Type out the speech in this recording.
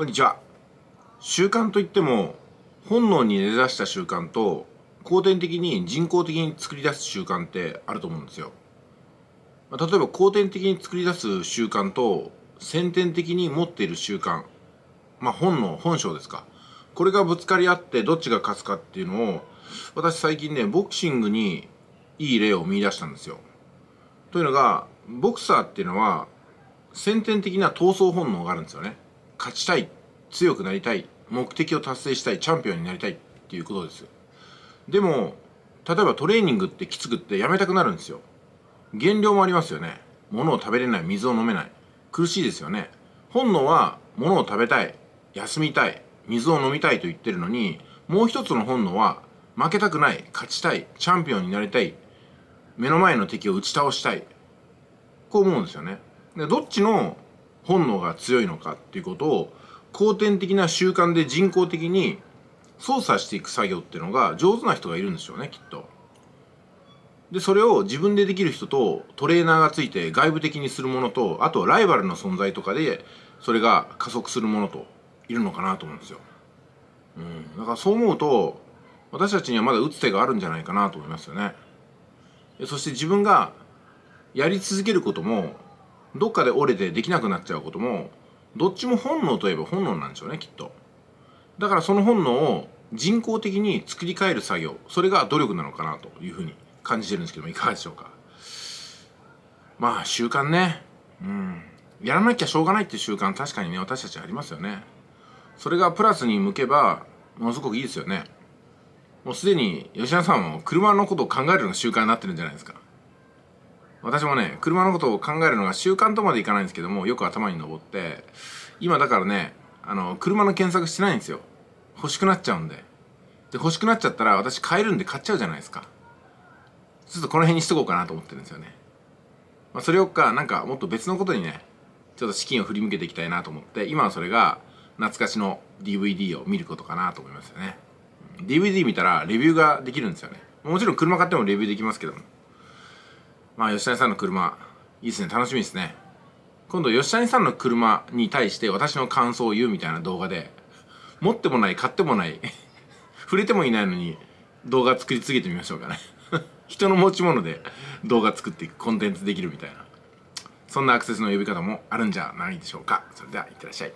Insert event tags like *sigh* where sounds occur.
こんにちは習慣といっても本能に根ざした習慣と後天的に人工的に作り出す習慣ってあると思うんですよ例えば後天的に作り出す習慣と先天的に持っている習慣まあ本能本性ですかこれがぶつかり合ってどっちが勝つかっていうのを私最近ねボクシングにいい例を見出したんですよというのがボクサーっていうのは先天的な闘争本能があるんですよね勝ちたい強くなりたい目的を達成したいチャンピオンになりたいっていうことですでも例えばトレーニングってきつくってやめたくなるんですよ減量もありますよね物を食べれない水を飲めない苦しいですよね本能は物を食べたい休みたい水を飲みたいと言ってるのにもう一つの本能は負けたくない勝ちたいチャンピオンになりたい目の前の敵を打ち倒したいこう思うんですよねでどっちの本能が強いのかっていうことを後天的な習慣で人工的に操作していく作業っていうのが上手な人がいるんでしょうねきっと。でそれを自分でできる人とトレーナーがついて外部的にするものとあとライバルの存在とかでそれが加速するものといるのかなと思うんですよ。うん、だからそう思うと私たちにはまだ打つ手があるんじゃないかなと思いますよね。そして自分がやり続けることもどっかで折れてできなくなっちゃうこともどっちも本能といえば本能なんでしょうねきっとだからその本能を人工的に作り変える作業それが努力なのかなというふうに感じてるんですけどもいかがでしょうかまあ習慣ねうんやらなきゃしょうがないっていう習慣確かにね私たちありますよねそれがプラスに向けばものすごくいいですよねもうすでに吉田さんも車のことを考えるうな習慣になってるんじゃないですか私もね車のことを考えるのが習慣とまでいかないんですけどもよく頭に上って今だからねあの車の検索してないんですよ欲しくなっちゃうんでで欲しくなっちゃったら私買えるんで買っちゃうじゃないですかちょっとこの辺にしとこうかなと思ってるんですよね、まあ、それよっかなんかもっと別のことにねちょっと資金を振り向けていきたいなと思って今はそれが懐かしの DVD を見ることかなと思いますよね DVD 見たらレビューができるんですよねもちろん車買ってもレビューできますけどもまあ吉谷さんの車いいですね楽しみですね今度吉谷さんの車に対して私の感想を言うみたいな動画で持ってもない買ってもない *laughs* 触れてもいないのに動画作り続けてみましょうかね *laughs* 人の持ち物で動画作っていくコンテンツできるみたいなそんなアクセスの呼び方もあるんじゃないでしょうかそれではいってらっしゃい